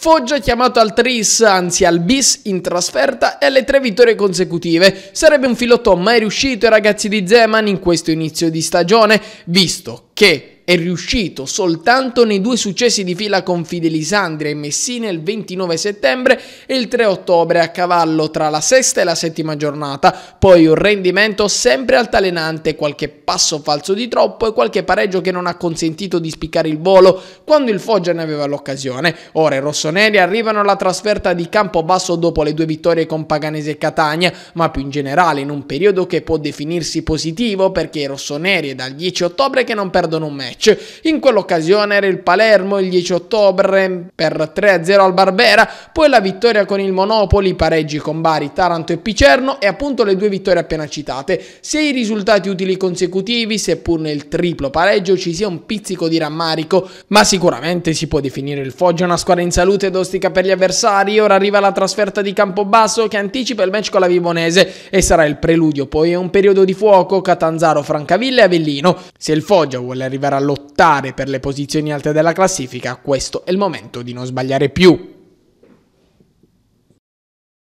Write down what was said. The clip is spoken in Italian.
Foggia chiamato al tris, anzi al bis, in trasferta e alle tre vittorie consecutive. Sarebbe un filotto mai riuscito ai ragazzi di Zeman in questo inizio di stagione, visto che è riuscito soltanto nei due successi di fila con Fidelisandria e Messina il 29 settembre e il 3 ottobre a cavallo tra la sesta e la settima giornata, poi un rendimento sempre altalenante, qualche passo falso di troppo e qualche pareggio che non ha consentito di spiccare il volo quando il Foggia ne aveva l'occasione. Ora i rossoneri arrivano alla trasferta di Campobasso dopo le due vittorie con Paganese e Catania, ma più in generale in un periodo che può definirsi positivo perché i rossoneri è dal 10 ottobre che non perdono un match match. In quell'occasione era il Palermo il 10 ottobre per 3-0 al Barbera, poi la vittoria con il Monopoli, pareggi con Bari, Taranto e Picerno e appunto le due vittorie appena citate. Se i risultati utili consecutivi, seppur nel triplo pareggio ci sia un pizzico di rammarico, ma sicuramente si può definire il Foggia una squadra in salute ed ostica per gli avversari. Ora arriva la trasferta di Campobasso che anticipa il match con la Vivonese e sarà il preludio poi a un periodo di fuoco Catanzaro, Francavilla e Avellino. Se il Foggia vuole arrivare all'ora lottare per le posizioni alte della classifica, questo è il momento di non sbagliare più.